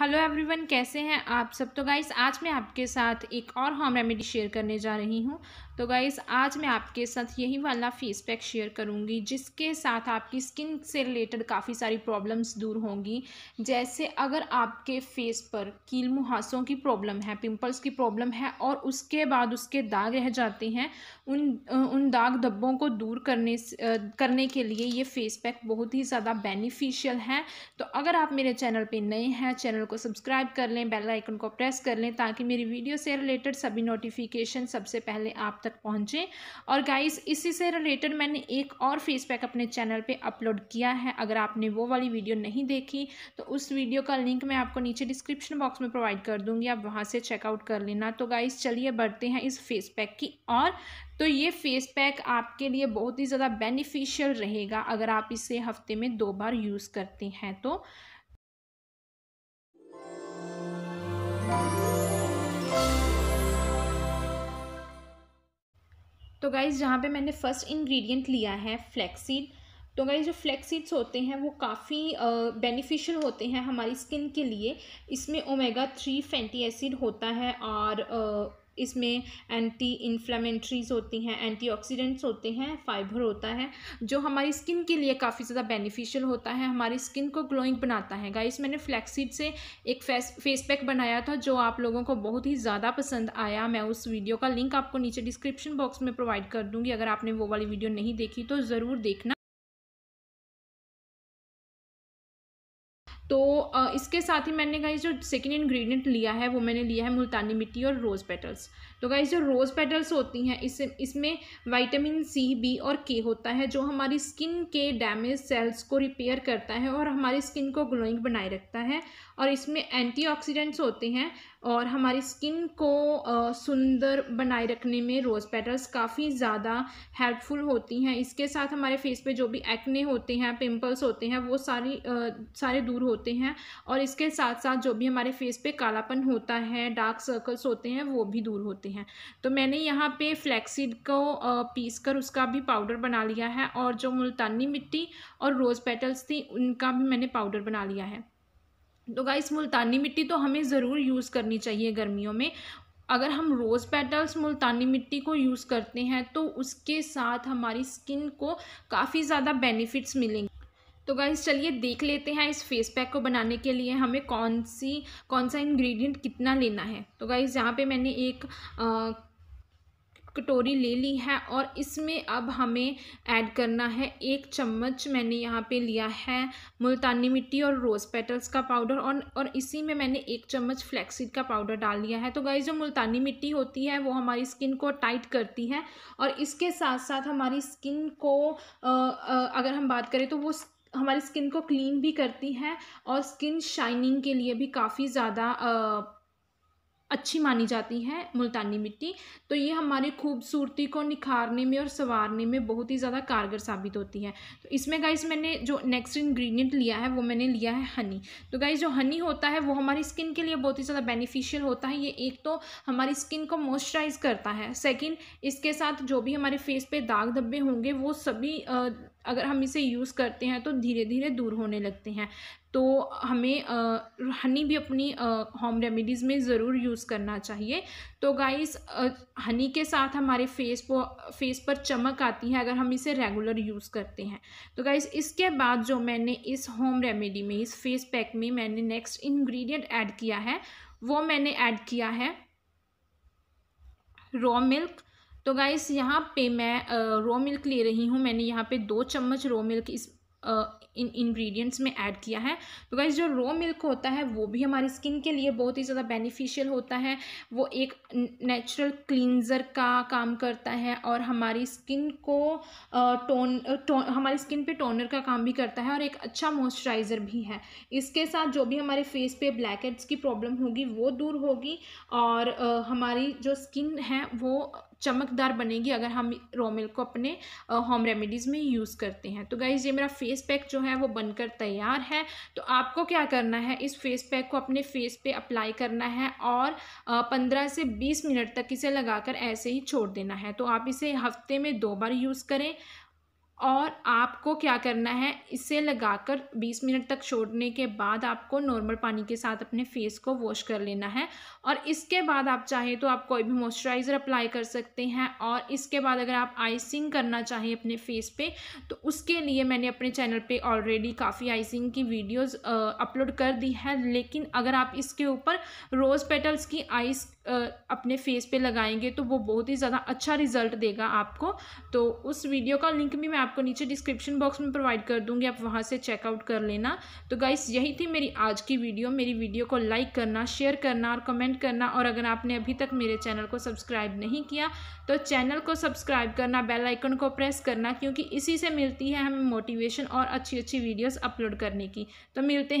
hello everyone कैसे हैं आप सब तो गाइस आज मैं आपके साथ एक और होम रेमेडी शेयर करने जा रही हूं तो गाइस आज मैं आपके साथ यही वाला फेस पैक शेयर करूंगी जिसके साथ आपकी स्किन से रिलेटेड काफ़ी सारी प्रॉब्लम्स दूर होंगी जैसे अगर आपके फेस पर कील मुहासों की प्रॉब्लम है पिंपल्स की प्रॉब्लम है और उसके बाद उसके दाग रह जाते हैं उन उन दाग धब्बों को दूर करने करने के लिए ये फेस पैक बहुत ही ज़्यादा बेनिफिशियल है तो अगर आप मेरे चैनल पर नए हैं चैनल को सब्सक्राइब कर लें बेल आइकन को प्रेस कर लें ताकि मेरी वीडियो से रिलेटेड सभी नोटिफिकेशन सबसे पहले आप तक पहुँचें और गाइस इसी से रिलेटेड मैंने एक और फेस पैक अपने चैनल पर अपलोड किया है अगर आपने वो वाली वीडियो नहीं देखी तो उस वीडियो का लिंक मैं आपको नीचे डिस्क्रिप्शन बॉक्स में प्रोवाइड कर दूँगी आप वहाँ से चेकआउट कर लेना तो गाइस चलिए बढ़ते हैं इस फेस पैक की और तो ये फेस पैक आपके लिए बहुत ही ज़्यादा बेनिफिशियल रहेगा अगर आप इसे हफ्ते में दो बार यूज़ करते हैं तो तो गाइज़ जहाँ पे मैंने फ़र्स्ट इंग्रेडिएंट लिया है फ्लैक्सीड तो गाइज़ जो फ्लैक्सीड्स होते हैं वो काफ़ी बेनिफिशियल होते हैं हमारी स्किन के लिए इसमें ओमेगा थ्री फैटी एसिड होता है और इसमें एंटी इन्फ्लामेंट्रीज होती हैं एंटी होते हैं फाइबर होता है जो हमारी स्किन के लिए काफ़ी ज़्यादा बेनिफिशियल होता है हमारी स्किन को ग्लोइंग बनाता है गाइस मैंने फ्लैक्सीड से एक फेस फेस पैक बनाया था जो आप लोगों को बहुत ही ज़्यादा पसंद आया मैं उस वीडियो का लिंक आपको नीचे डिस्क्रिप्शन बॉक्स में प्रोवाइड कर दूँगी अगर आपने वो वाली वीडियो नहीं देखी तो ज़रूर देखना तो इसके साथ ही मैंने कहा जो सेकेंड इन्ग्रीडियंट लिया है वो मैंने लिया है मुल्तानी मिट्टी और रोज़ पेटल्स तो गाइज जो रोज़ पेटल्स होती हैं इस इसमें वाइटामिन सी बी और के होता है जो हमारी स्किन के डैमेज सेल्स को रिपेयर करता है और हमारी स्किन को ग्लोइंग बनाए रखता है और इसमें एंटीऑक्सीडेंट्स होते हैं और हमारी स्किन को सुंदर बनाए रखने में रोज़ पेटल्स काफ़ी ज़्यादा हेल्पफुल होती हैं इसके साथ हमारे फेस पे जो भी एक्ने होते हैं पिंपल्स होते हैं वो सारी आ, सारे दूर होते हैं और इसके साथ साथ जो भी हमारे फेस पे कालापन होता है डार्क सर्कल्स होते हैं वो भी दूर होते हैं तो मैंने यहाँ पे फ्लैक्सीड को पीस कर उसका भी पाउडर बना लिया है और जो मुल्तानी मिट्टी और रोज़ पेटल्स थी उनका भी मैंने पाउडर बना लिया है तो गाइस मुल्तानी मिट्टी तो हमें ज़रूर यूज़ करनी चाहिए गर्मियों में अगर हम रोज़ पेटल्स मुल्तानी मिट्टी को यूज़ करते हैं तो उसके साथ हमारी स्किन को काफ़ी ज़्यादा बेनिफिट्स मिलेंगे तो गाइज चलिए देख लेते हैं इस फेस पैक को बनाने के लिए हमें कौन सी कौन सा इंग्रेडिएंट कितना लेना है तो गाइज यहाँ पे मैंने एक आ, कटोरी ले ली है और इसमें अब हमें ऐड करना है एक चम्मच मैंने यहाँ पे लिया है मुल्तानी मिट्टी और रोज़ पेटल्स का पाउडर और और इसी में मैंने एक चम्मच फ्लैक्सीड का पाउडर डाल लिया है तो गाइज जो मुल्तानी मिट्टी होती है वो हमारी स्किन को टाइट करती है और इसके साथ साथ हमारी स्किन को आ, आ, अगर हम बात करें तो वो हमारी स्किन को क्लीन भी करती है और स्किन शाइनिंग के लिए भी काफ़ी ज़्यादा अच्छी मानी जाती है मुल्तानी मिट्टी तो ये हमारी खूबसूरती को निखारने में और संवारने में बहुत ही ज़्यादा कारगर साबित होती है तो इसमें गाइस मैंने जो नेक्स्ट इंग्रेडिएंट लिया है वो मैंने लिया है हनी तो गाइस जो हनी होता है वो हमारी स्किन के लिए बहुत ही ज़्यादा बेनिफिशियल होता है ये एक तो हमारी स्किन को मॉइस्चराइज करता है सेकेंड इसके साथ जो भी हमारे फेस पर दाग धब्बे होंगे वो सभी अगर हम इसे यूज़ करते हैं तो धीरे धीरे दूर होने लगते हैं तो हमें हनी भी अपनी होम रेमेडीज़ में ज़रूर यूज़ करना चाहिए तो गाइस हनी के साथ हमारे फेस पर फेस पर चमक आती है अगर हम इसे रेगुलर यूज़ करते हैं तो गाइस इसके बाद जो मैंने इस होम रेमेडी में इस फेस पैक में मैंने नेक्स्ट इन्ग्रीडियंट ऐड किया है वो मैंने ऐड किया है रॉ मिल्क तो गाइस यहाँ पे मैं रो मिल्क ले रही हूँ मैंने यहाँ पे दो चम्मच रो मिल्क इस इन इंग्रेडिएंट्स में ऐड किया है तो गाइज जो रो मिल्क होता है वो भी हमारी स्किन के लिए बहुत ही ज़्यादा बेनिफिशियल होता है वो एक नेचुरल क्लींज़र का काम करता है और हमारी स्किन को टोन टोन हमारी स्किन पे टोनर का काम भी करता है और एक अच्छा मॉइस्चराइज़र भी है इसके साथ जो भी हमारे फेस पे ब्लैक हेड्स की प्रॉब्लम होगी वो दूर होगी और हमारी जो स्किन है वो चमकदार बनेगी अगर हम रॉ मिल्क को अपने होम रेमेडीज़ में यूज़ करते हैं तो गाइज़ ये मेरा फेस पैक जो है वो बनकर तैयार है तो आपको क्या करना है इस फेस पैक को अपने फेस पे अप्लाई करना है और पंद्रह से बीस मिनट तक इसे लगाकर ऐसे ही छोड़ देना है तो आप इसे हफ्ते में दो बार यूज़ करें और आपको क्या करना है इसे लगाकर 20 मिनट तक छोड़ने के बाद आपको नॉर्मल पानी के साथ अपने फेस को वॉश कर लेना है और इसके बाद आप चाहे तो आप कोई भी मॉइस्चराइज़र अप्लाई कर सकते हैं और इसके बाद अगर आप आइसिंग करना चाहें अपने फेस पे तो उसके लिए मैंने अपने चैनल पे ऑलरेडी काफ़ी आइसिंग की वीडियोज़ अपलोड कर दी है लेकिन अगर आप इसके ऊपर रोज़ पेटल्स की आइस अपने फेस पे लगाएंगे तो वो बहुत ही ज़्यादा अच्छा रिजल्ट देगा आपको तो उस वीडियो का लिंक भी मैं आपको नीचे डिस्क्रिप्शन बॉक्स में प्रोवाइड कर दूँगी आप वहाँ से चेकआउट कर लेना तो गाइस यही थी मेरी आज की वीडियो मेरी वीडियो को लाइक करना शेयर करना और कमेंट करना और अगर आपने अभी तक मेरे चैनल को सब्सक्राइब नहीं किया तो चैनल को सब्सक्राइब करना बेल आइकन को प्रेस करना क्योंकि इसी से मिलती है हमें मोटिवेशन और अच्छी अच्छी वीडियोस अपलोड करने की तो मिलते हैं